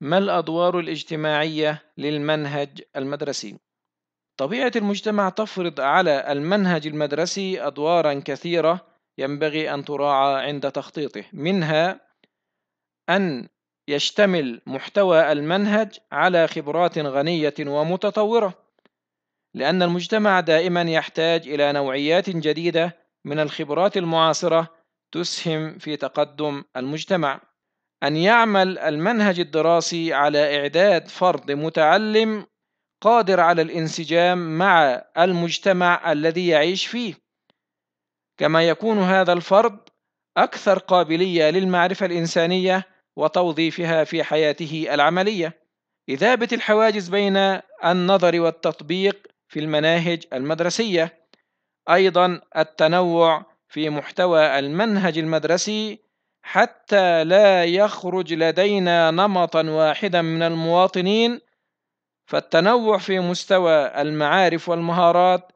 ما الأدوار الاجتماعية للمنهج المدرسي؟ طبيعة المجتمع تفرض على المنهج المدرسي أدوارا كثيرة ينبغي أن تراعى عند تخطيطه منها أن يشتمل محتوى المنهج على خبرات غنية ومتطورة لأن المجتمع دائما يحتاج إلى نوعيات جديدة من الخبرات المعاصرة تسهم في تقدم المجتمع أن يعمل المنهج الدراسي على إعداد فرد متعلم قادر على الانسجام مع المجتمع الذي يعيش فيه كما يكون هذا الفرد أكثر قابلية للمعرفة الإنسانية وتوظيفها في حياته العملية إذابة الحواجز بين النظر والتطبيق في المناهج المدرسية أيضا التنوع في محتوى المنهج المدرسي حتى لا يخرج لدينا نمطا واحدا من المواطنين فالتنوع في مستوى المعارف والمهارات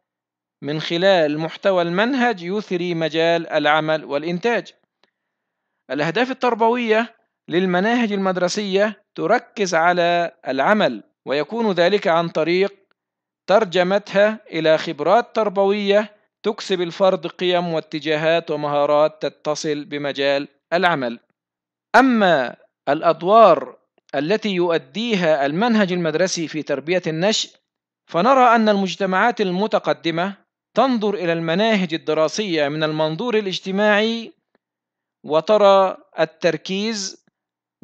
من خلال محتوى المنهج يثري مجال العمل والإنتاج. الأهداف التربوية للمناهج المدرسية تركز على العمل ويكون ذلك عن طريق ترجمتها إلى خبرات تربوية تكسب الفرد قيم واتجاهات ومهارات تتصل بمجال العمل أما الأدوار التي يؤديها المنهج المدرسي في تربية النشء فنرى أن المجتمعات المتقدمة تنظر إلى المناهج الدراسية من المنظور الاجتماعي وترى التركيز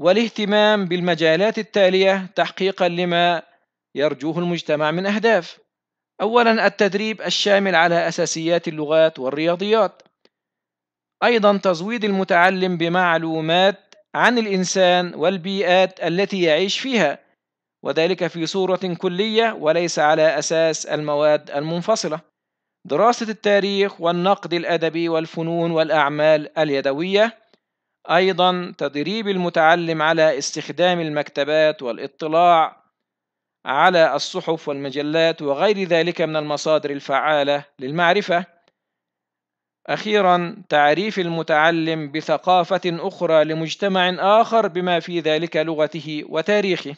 والاهتمام بالمجالات التالية تحقيقا لما يرجوه المجتمع من أهداف أولا التدريب الشامل على أساسيات اللغات والرياضيات أيضا تزويد المتعلم بمعلومات عن الإنسان والبيئات التي يعيش فيها وذلك في صورة كلية وليس على أساس المواد المنفصلة دراسة التاريخ والنقد الأدبي والفنون والأعمال اليدوية أيضا تدريب المتعلم على استخدام المكتبات والاطلاع على الصحف والمجلات وغير ذلك من المصادر الفعالة للمعرفة أخيرا تعريف المتعلم بثقافة أخرى لمجتمع آخر بما في ذلك لغته وتاريخه